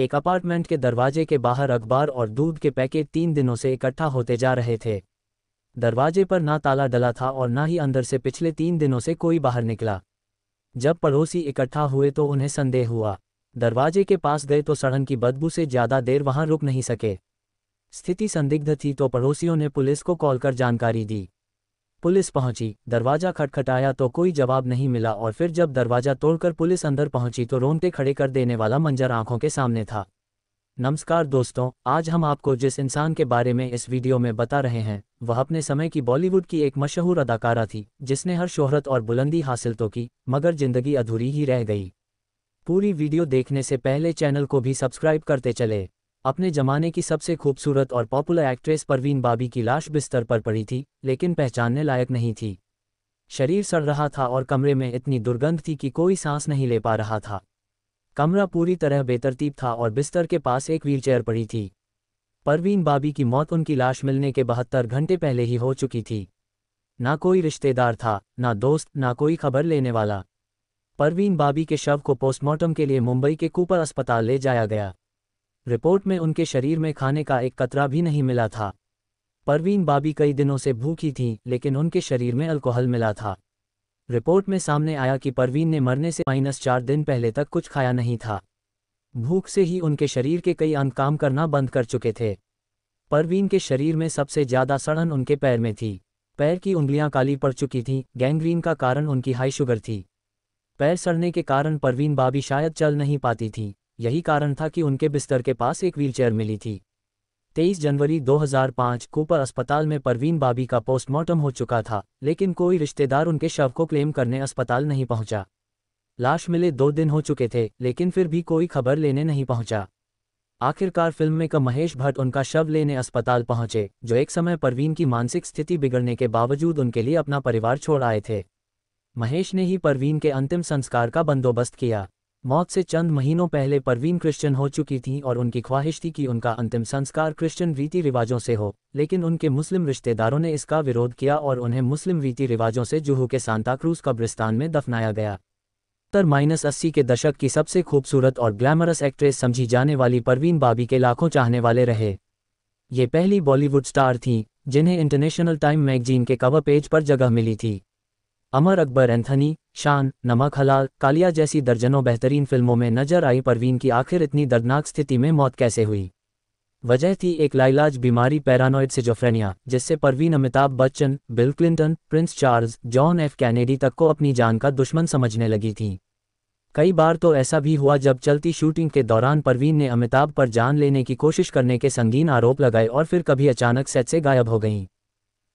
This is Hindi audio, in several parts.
एक अपार्टमेंट के दरवाजे के बाहर अखबार और दूध के पैकेट तीन दिनों से इकट्ठा होते जा रहे थे दरवाजे पर ना ताला डला था और ना ही अंदर से पिछले तीन दिनों से कोई बाहर निकला जब पड़ोसी इकट्ठा हुए तो उन्हें संदेह हुआ दरवाजे के पास गए तो सड़न की बदबू से ज़्यादा देर वहां रुक नहीं सके स्थिति संदिग्ध थी तो पड़ोसियों ने पुलिस को कॉल कर जानकारी दी पुलिस पहुंची दरवाजा खटखटाया तो कोई जवाब नहीं मिला और फिर जब दरवाजा तोड़कर पुलिस अंदर पहुंची तो रोंगटे खड़े कर देने वाला मंजर आंखों के सामने था नमस्कार दोस्तों आज हम आपको जिस इंसान के बारे में इस वीडियो में बता रहे हैं वह अपने समय की बॉलीवुड की एक मशहूर अदाकारा थी जिसने हर शोहरत और बुलंदी हासिल तो की मगर जिंदगी अधूरी ही रह गई पूरी वीडियो देखने से पहले चैनल को भी सब्सक्राइब करते चले अपने जमाने की सबसे खूबसूरत और पॉपुलर एक्ट्रेस परवीन बाबी की लाश बिस्तर पर पड़ी थी लेकिन पहचानने लायक नहीं थी शरीर सड़ रहा था और कमरे में इतनी दुर्गंध थी कि कोई सांस नहीं ले पा रहा था कमरा पूरी तरह बेतरतीब था और बिस्तर के पास एक व्हीलचेयर पड़ी थी परवीन बाबी की मौत उनकी लाश मिलने के बहत्तर घंटे पहले ही हो चुकी थी ना कोई रिश्तेदार था ना दोस्त ना कोई खबर लेने वाला परवीन बाबी के शव को पोस्टमार्टम के लिए मुंबई के कूपर अस्पताल ले जाया गया रिपोर्ट में उनके शरीर में खाने का एक कतरा भी नहीं मिला था परवीन बाबी कई दिनों से भूखी थीं लेकिन उनके शरीर में अल्कोहल मिला था रिपोर्ट में सामने आया कि परवीन ने मरने से माइनस चार दिन पहले तक कुछ खाया नहीं था भूख से ही उनके शरीर के कई अंग काम करना बंद कर चुके थे परवीन के शरीर में सबसे ज्यादा सड़न उनके पैर में थी पैर की उंगलियां काली पड़ चुकी थीं गैंग्रीन का कारण उनकी हाई शुगर थी पैर सड़ने के कारण परवीन बाबी शायद चल नहीं पाती थी यही कारण था कि उनके बिस्तर के पास एक व्हीलचेयर मिली थी 23 जनवरी 2005 कूपर अस्पताल में परवीन बाबी का पोस्टमार्टम हो चुका था लेकिन कोई रिश्तेदार उनके शव को क्लेम करने अस्पताल नहीं पहुंचा लाश मिले दो दिन हो चुके थे लेकिन फिर भी कोई खबर लेने नहीं पहुंचा आखिरकार फिल्म में का महेश भट्ट उनका शव लेने अस्पताल पहुंचे जो एक समय परवीन की मानसिक स्थिति बिगड़ने के बावजूद उनके लिए अपना परिवार छोड़ आए थे महेश ने ही परवीन के अंतिम संस्कार का बंदोबस्त किया मौत से चंद महीनों पहले परवीन क्रिश्चियन हो चुकी थीं और उनकी ख्वाहिश थी कि उनका अंतिम संस्कार क्रिश्चियन रीति रिवाजों से हो लेकिन उनके मुस्लिम रिश्तेदारों ने इसका विरोध किया और उन्हें मुस्लिम रीति रिवाजों से जुहू के सांताक्रूज कब्रिस्तान में दफनाया गया उत्तर माइनस अस्सी के दशक की सबसे खूबसूरत और ग्लैमरस एक्ट्रेस समझी जाने वाली परवीन बाबी के लाखों चाहने वाले रहे ये पहली बॉलीवुड स्टार थीं जिन्हें इंटरनेशनल टाइम मैगजीन के कवर पेज पर जगह मिली थी अमर अकबर एंथनी शान नमक हलाल कालिया जैसी दर्जनों बेहतरीन फिल्मों में नजर आई परवीन की आखिर इतनी दर्दनाक स्थिति में मौत कैसे हुई वजह थी एक लाइलाज बीमारी पैरानोइड सिजोफ्रेनिया जिससे Parveen Amitabh Bachchan Bill Clinton Prince Charles John F Kennedy तक को अपनी जान का दुश्मन समझने लगी थी कई बार तो ऐसा भी हुआ जब चलती शूटिंग के दौरान परवीन ने अमिताभ पर जान लेने की कोशिश करने के संगीन आरोप लगाए और फिर कभी अचानक सेट से गायब हो गईं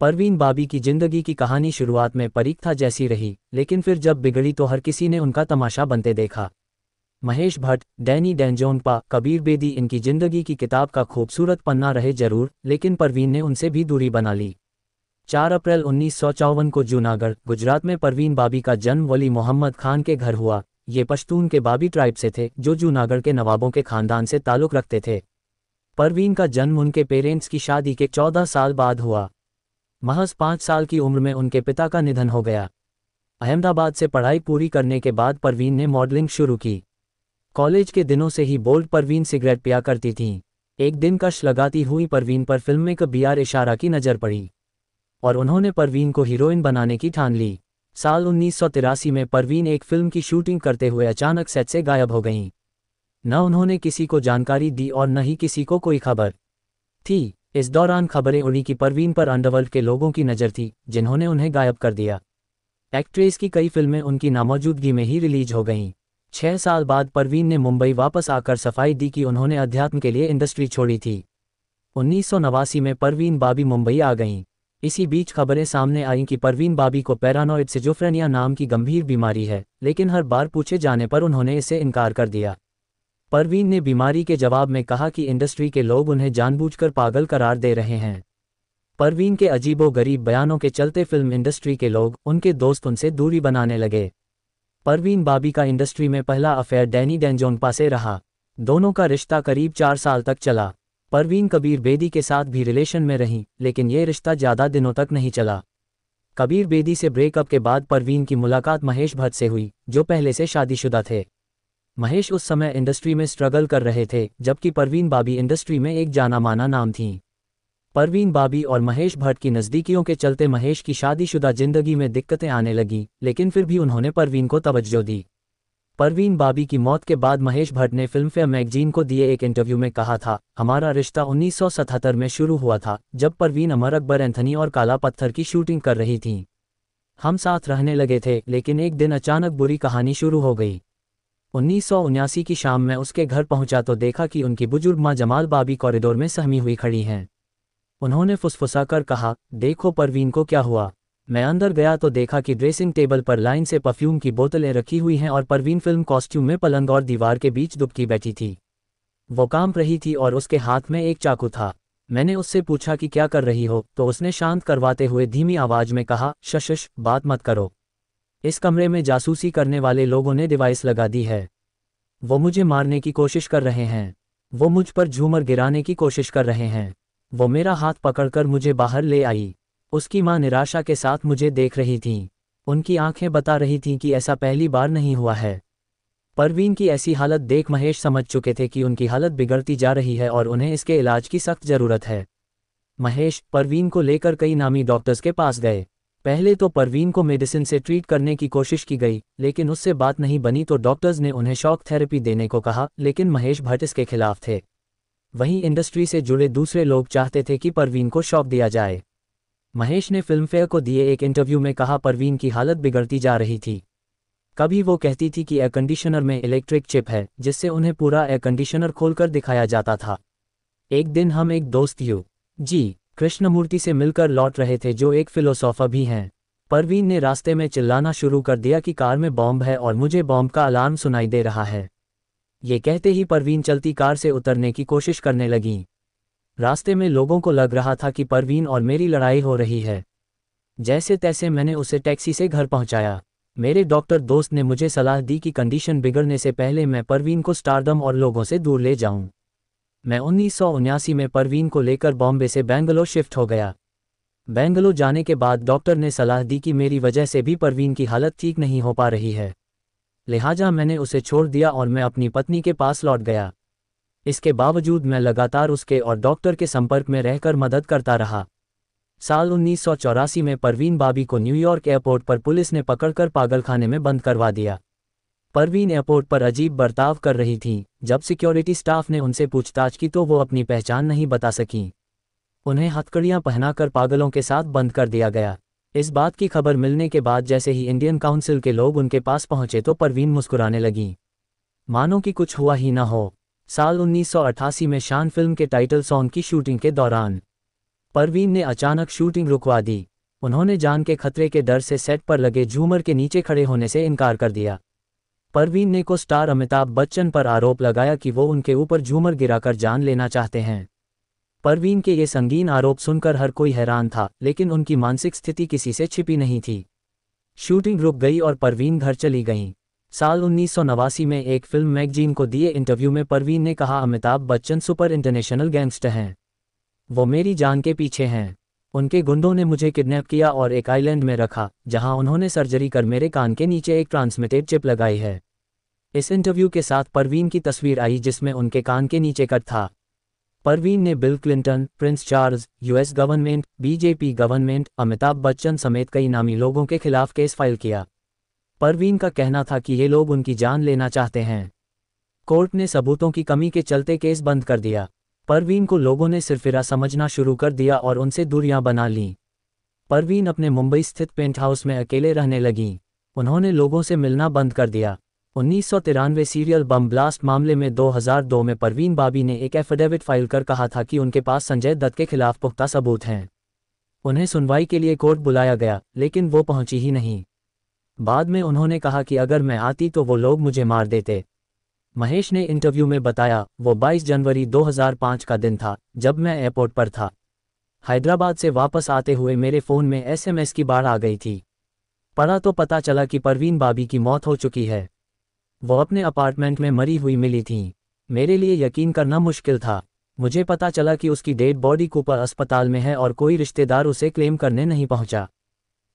परवीन बाबी की जिंदगी की कहानी शुरुआत में परीक्षा जैसी रही लेकिन फिर जब बिगड़ी तो हर किसी ने उनका तमाशा बनते देखा महेश भट्ट डैनी डेंजोनपा कबीर बेदी इनकी जिंदगी की किताब का खूबसूरत पन्ना रहे जरूर लेकिन परवीन ने उनसे भी दूरी बना ली 4 अप्रैल उन्नीस को जूनागढ़ गुजरात में परवीन बाबी का जन्म वली मोहम्मद खान के घर हुआ ये पश्तून के बाबी ट्राइब से थे जो जूनागढ़ के नवाबों के खानदान से ताल्लुक रखते थे परवीन का जन्म उनके पेरेंट्स की शादी के 14 साल बाद हुआ महज पाँच साल की उम्र में उनके पिता का निधन हो गया अहमदाबाद से पढ़ाई पूरी करने के बाद परवीन ने मॉडलिंग शुरू की कॉलेज के दिनों से ही बोल्ड परवीन सिगरेट पिया करती थीं एक दिन कश लगाती हुई परवीन पर फिल्म में बी आर इशारा की नज़र पड़ी और उन्होंने परवीन को हीरोइन बनाने की ठान ली साल उन्नीस में परवीन एक फिल्म की शूटिंग करते हुए अचानक सेट से गायब हो गईं न उन्होंने किसी को जानकारी दी और न ही किसी को कोई खबर थी इस दौरान खबरें उड़ी कि परवीन पर अंडरवर्ल्ड के लोगों की नज़र थी जिन्होंने उन्हें गायब कर दिया एक्ट्रेस की कई फिल्में उनकी नामौजूदगी में ही रिलीज हो गईं छह साल बाद परवीन ने मुंबई वापस आकर सफाई दी कि उन्होंने अध्यात्म के लिए इंडस्ट्री छोड़ी थी उन्नीस में परवीन बाबी मुंबई आ गईं इसी बीच खबरें सामने आईं कि परवीन बाबी को पैरानोइड सिजोफ्रेनिया नाम की गंभीर बीमारी है लेकिन हर बार पूछे जाने पर उन्होंने इसे इनकार कर दिया परवीन ने बीमारी के जवाब में कहा कि इंडस्ट्री के लोग उन्हें जानबूझकर पागल करार दे रहे हैं परवीन के अजीबो गरीब बयानों के चलते फिल्म इंडस्ट्री के लोग उनके दोस्त उनसे दूरी बनाने लगे परवीन बाबी का इंडस्ट्री में पहला अफेयर डैनी डेंजोंगपा से रहा दोनों का रिश्ता करीब चार साल तक चला परवीन कबीर बेदी के साथ भी रिलेशन में रहीं लेकिन ये रिश्ता ज़्यादा दिनों तक नहीं चला कबीर बेदी से ब्रेकअप के बाद परवीन की मुलाकात महेश भट्ट से हुई जो पहले से शादीशुदा थे महेश उस समय इंडस्ट्री में स्ट्रगल कर रहे थे जबकि परवीन बाबी इंडस्ट्री में एक जाना माना नाम थीं परवीन बाबी और महेश भट्ट की नज़दीकियों के चलते महेश की शादीशुदा जिंदगी में दिक्कतें आने लगीं लेकिन फिर भी उन्होंने परवीन को तवज्जो दी परवीन बाबी की मौत के बाद महेश भट्ट ने फिल्मफेयर मैगजीन को दिए एक इंटरव्यू में कहा था हमारा रिश्ता 1977 में शुरू हुआ था जब परवीन अमर अकबर एंथनी और काला पत्थर की शूटिंग कर रही थीं हम साथ रहने लगे थे लेकिन एक दिन अचानक बुरी कहानी शुरू हो गई उन्नीस की शाम में उसके घर पहुंचा तो देखा कि उनकी बुजुर्ग माँ जमाल बाबी कॉरिडोर में सहमी हुई खड़ी हैं उन्होंने फुसफुसा कर कहा देखो परवीन को क्या हुआ मैं अंदर गया तो देखा कि ड्रेसिंग टेबल पर लाइन से परफ्यूम की बोतलें रखी हुई हैं और परवीन फिल्म कॉस्ट्यूम में पलंग और दीवार के बीच दुबकी बैठी थी वो काम रही थी और उसके हाथ में एक चाकू था मैंने उससे पूछा कि क्या कर रही हो तो उसने शांत करवाते हुए धीमी आवाज में कहा शशश बात मत करो इस कमरे में जासूसी करने वाले लोगों ने डिवाइस लगा दी है वो मुझे मारने की कोशिश कर रहे हैं वो मुझ पर झूमर गिराने की कोशिश कर रहे हैं वो मेरा हाथ पकड़कर मुझे बाहर ले आई उसकी माँ निराशा के साथ मुझे देख रही थीं उनकी आंखें बता रही थीं कि ऐसा पहली बार नहीं हुआ है परवीन की ऐसी हालत देख महेश समझ चुके थे कि उनकी हालत बिगड़ती जा रही है और उन्हें इसके इलाज की सख्त जरूरत है महेश परवीन को लेकर कई नामी डॉक्टर्स के पास गए पहले तो परवीन को मेडिसिन से ट्रीट करने की कोशिश की गई लेकिन उससे बात नहीं बनी तो डॉक्टर्स ने उन्हें शॉक थेरेपी देने को कहा लेकिन महेश भट्ट इसके खिलाफ थे वहीं इंडस्ट्री से जुड़े दूसरे लोग चाहते थे कि परवीन को शॉक दिया जाए महेश ने फिल्मफेयर को दिए एक इंटरव्यू में कहा परवीन की हालत बिगड़ती जा रही थी कभी वो कहती थी कि एयर कंडीशनर में इलेक्ट्रिक चिप है जिससे उन्हें पूरा एयर कंडीशनर खोलकर दिखाया जाता था एक दिन हम एक दोस्त यू जी कृष्णमूर्ति से मिलकर लौट रहे थे जो एक फिलोसोफर भी हैं परवीन ने रास्ते में चिल्लाना शुरू कर दिया कि कार में बॉम्ब है और मुझे बॉम्ब का अलार्म सुनाई दे रहा है ये कहते ही परवीन चलती कार से उतरने की कोशिश करने लगी रास्ते में लोगों को लग रहा था कि परवीन और मेरी लड़ाई हो रही है जैसे तैसे मैंने उसे टैक्सी से घर पहुंचाया मेरे डॉक्टर दोस्त ने मुझे सलाह दी कि कंडीशन बिगड़ने से पहले मैं परवीन को स्टारडम और लोगों से दूर ले जाऊं। मैं उन्नीस में परवीन को लेकर बॉम्बे से बेंगलोर शिफ्ट हो गया बेंगलोर जाने के बाद डॉक्टर ने सलाह दी कि मेरी वजह से भी परवीन की हालत ठीक नहीं हो पा रही है लिहाजा मैंने उसे छोड़ दिया और मैं अपनी पत्नी के पास लौट गया इसके बावजूद मैं लगातार उसके और डॉक्टर के संपर्क में रहकर मदद करता रहा साल उन्नीस में परवीन बाबी को न्यूयॉर्क एयरपोर्ट पर पुलिस ने पकड़कर पागलखाने में बंद करवा दिया परवीन एयरपोर्ट पर अजीब बर्ताव कर रही थीं जब सिक्योरिटी स्टाफ ने उनसे पूछताछ की तो वो अपनी पहचान नहीं बता सकीं उन्हें हथकड़ियां पहनाकर पागलों के साथ बंद कर दिया गया इस बात की खबर मिलने के बाद जैसे ही इंडियन काउंसिल के लोग उनके पास पहुंचे तो परवीन मुस्कुराने लगीं मानो कि कुछ हुआ ही न हो साल 1988 में शान फिल्म के टाइटल सॉन्ग की शूटिंग के दौरान परवीन ने अचानक शूटिंग रुकवा दी उन्होंने जान के खतरे के डर से सेट पर लगे झूमर के नीचे खड़े होने से इनकार कर दिया परवीन ने को स्टार अमिताभ बच्चन पर आरोप लगाया कि वो उनके ऊपर झूमर गिराकर जान लेना चाहते हैं परवीन के ये संगीन आरोप सुनकर हर कोई हैरान था लेकिन उनकी मानसिक स्थिति किसी से छिपी नहीं थी शूटिंग रुक गई और परवीन घर चली गईं साल उन्नीस में एक फिल्म मैगजीन को दिए इंटरव्यू में परवीन ने कहा Amitabh Bachchan super international gangster हैं वो मेरी जान के पीछे हैं उनके गुंडों ने मुझे किडनैप किया और एक आइलैंड में रखा जहां उन्होंने सर्जरी कर मेरे कान के नीचे एक ट्रांसमिटेड चिप लगाई है इस इंटरव्यू के साथ परवीन की तस्वीर आई जिसमें उनके कान के नीचे कट था परवीन ने Bill Clinton Prince Charles US government BJP government Amitabh Bachchan समेत कई नामी लोगों के खिलाफ केस फाइल किया परवीन का कहना था कि ये लोग उनकी जान लेना चाहते हैं कोर्ट ने सबूतों की कमी के चलते केस बंद कर दिया परवीन को लोगों ने सिरफिरा समझना शुरू कर दिया और उनसे दूरियां बना लीं परवीन अपने मुंबई स्थित पेंट हाउस में अकेले रहने लगीं उन्होंने लोगों से मिलना बंद कर दिया उन्नीस सीरियल बम ब्लास्ट मामले में 2002 में परवीन बाबी ने एक एफिडेविट फाइल कर कहा था कि उनके पास संजय दत्त के खिलाफ पुख्ता सबूत हैं उन्हें सुनवाई के लिए कोर्ट बुलाया गया लेकिन वो पहुंची ही नहीं बाद में उन्होंने कहा कि अगर मैं आती तो वो लोग मुझे मार देते महेश ने इंटरव्यू में बताया वो 22 जनवरी 2005 का दिन था जब मैं एयरपोर्ट पर था हैदराबाद से वापस आते हुए मेरे फ़ोन में एसएमएस की बाढ़ आ गई थी पढ़ा तो पता चला कि परवीन बाबी की मौत हो चुकी है वो अपने अपार्टमेंट में मरी हुई मिली थीं मेरे लिए यकीन करना मुश्किल था मुझे पता चला कि उसकी डेड बॉडी कूपर अस्पताल में है और कोई रिश्तेदार उसे क्लेम करने नहीं पहुंचा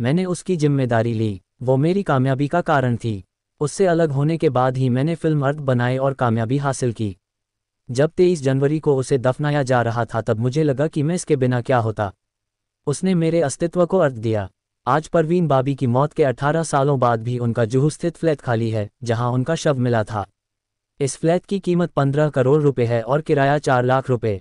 मैंने उसकी जिम्मेदारी ली वो मेरी कामयाबी का कारण थी उससे अलग होने के बाद ही मैंने फिल्म अर्थ बनाए और कामयाबी हासिल की जब तेईस जनवरी को उसे दफनाया जा रहा था तब मुझे लगा कि मैं इसके बिना क्या होता उसने मेरे अस्तित्व को अर्थ दिया आज परवीन बाबी की मौत के 18 सालों बाद भी उनका जुहू स्थित फ्लैट खाली है जहां उनका शव मिला था इस फ्लैट की कीमत 15 करोड़ रुपए है और किराया 4 लाख रुपए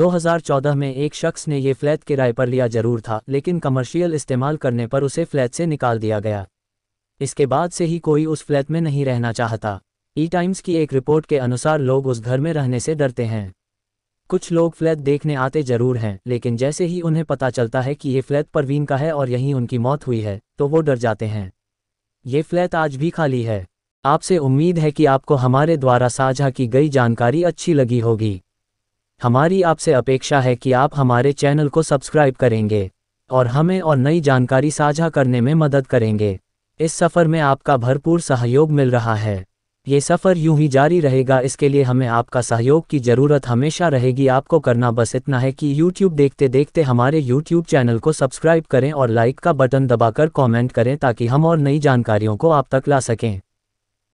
2014 में एक शख्स ने ये फ्लैट किराए पर लिया जरूर था लेकिन कमर्शियल इस्तेमाल करने पर उसे फ्लैट से निकाल दिया गया इसके बाद से ही कोई उस फ्लैट में नहीं रहना चाहता ई टाइम्स की एक रिपोर्ट के अनुसार लोग उस घर में रहने से डरते हैं कुछ लोग फ्लैट देखने आते जरूर हैं लेकिन जैसे ही उन्हें पता चलता है कि ये फ्लैट परवीन का है और यहीं उनकी मौत हुई है तो वो डर जाते हैं ये फ्लैट आज भी खाली है आपसे उम्मीद है कि आपको हमारे द्वारा साझा की गई जानकारी अच्छी लगी होगी हमारी आपसे अपेक्षा है कि आप हमारे चैनल को सब्सक्राइब करेंगे और हमें और नई जानकारी साझा करने में मदद करेंगे इस सफ़र में आपका भरपूर सहयोग मिल रहा है ये सफ़र यूं ही जारी रहेगा इसके लिए हमें आपका सहयोग की ज़रूरत हमेशा रहेगी आपको करना बस इतना है कि YouTube देखते देखते हमारे YouTube चैनल को सब्सक्राइब करें और लाइक का बटन दबाकर कमेंट करें ताकि हम और नई जानकारियों को आप तक ला सकें